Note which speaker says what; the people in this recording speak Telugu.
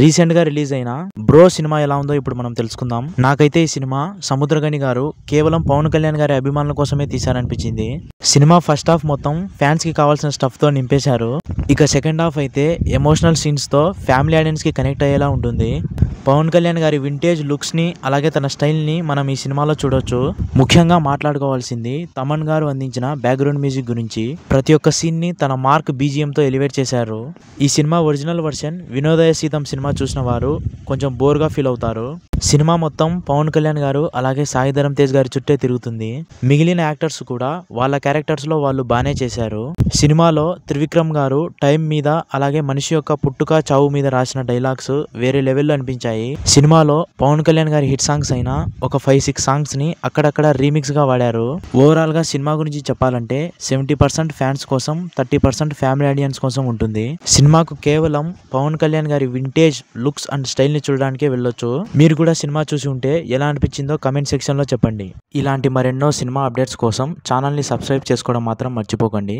Speaker 1: రీసెంట్ గా రిలీజ్ అయిన బ్రో సినిమా ఎలా ఉందో ఇప్పుడు మనం తెలుసుకుందాం నాకైతే ఈ సినిమా సముద్రగని గారు కేవలం పవన్ కళ్యాణ్ గారి అభిమానుల కోసమే తీశారనిపించింది సినిమా ఫస్ట్ హాఫ్ మొత్తం ఫ్యాన్స్ కి కావాల్సిన స్టఫ్ తో నింపేశారు ఇక సెకండ్ హాఫ్ అయితే ఎమోషనల్ సీన్స్ తో ఫ్యామిలీ ఆడియన్స్ కి కనెక్ట్ అయ్యేలా ఉంటుంది పవన్ కళ్యాణ్ గారి వింటేజ్ లుక్స్ని అలాగే తన స్టైల్ని మనం ఈ సినిమాలో చూడొచ్చు ముఖ్యంగా మాట్లాడుకోవాల్సింది తమన్ గారు అందించిన బ్యాక్గ్రౌండ్ మ్యూజిక్ గురించి ప్రతి ఒక్క సీన్ని తన మార్క్ బీజియంతో ఎలివేట్ చేశారు ఈ cinema original version Vinodhaya Sitham cinema చూసిన వారు కొంచెం బోర్గా ఫీల్ అవుతారు సినిమా మొత్తం పవన్ కళ్యాణ్ గారు అలాగే సాయి ధరమ్ తేజ్ గారి చుట్టే తిరుగుతుంది మిగిలిన యాక్టర్స్ కూడా వాళ్ళ క్యారెక్టర్స్లో వాళ్ళు బాగానే చేశారు సినిమాలో త్రివిక్రమ్ గారు టైం మీద అలాగే మనిషి యొక్క పుట్టుక చావు మీద రాసిన డైలాగ్స్ వేరే లెవెల్లో అనిపించాయి సినిమాలో పవన్ కళ్యాణ్ గారి హిట్ సాంగ్స్ అయినా ఒక ఫైవ్ సిక్స్ సాంగ్స్ ని అక్కడక్కడ రీమిక్స్ గా వాడారు ఓవరాల్ గా సినిమా గురించి చెప్పాలంటే సెవెంటీ పర్సెంట్ ఫ్యాన్స్ కోసం థర్టీ పర్సెంట్ ఫ్యామిలీ ఆడియన్స్ కోసం ఉంటుంది సినిమాకు కేవలం పవన్ కళ్యాణ్ గారి వింటేజ్ లుక్స్ అండ్ స్టైల్ ని చూడడానికే వెళ్ళొచ్చు మీరు కూడా సినిమా చూసి ఉంటే ఎలా అనిపించిందో కమెంట్ సెక్షన్ లో చెప్పండి ఇలాంటి మరెన్నో సినిమా అప్డేట్స్ కోసం ఛానల్ని సబ్స్క్రైబ్ చేసుకోవడం మాత్రం మర్చిపోకండి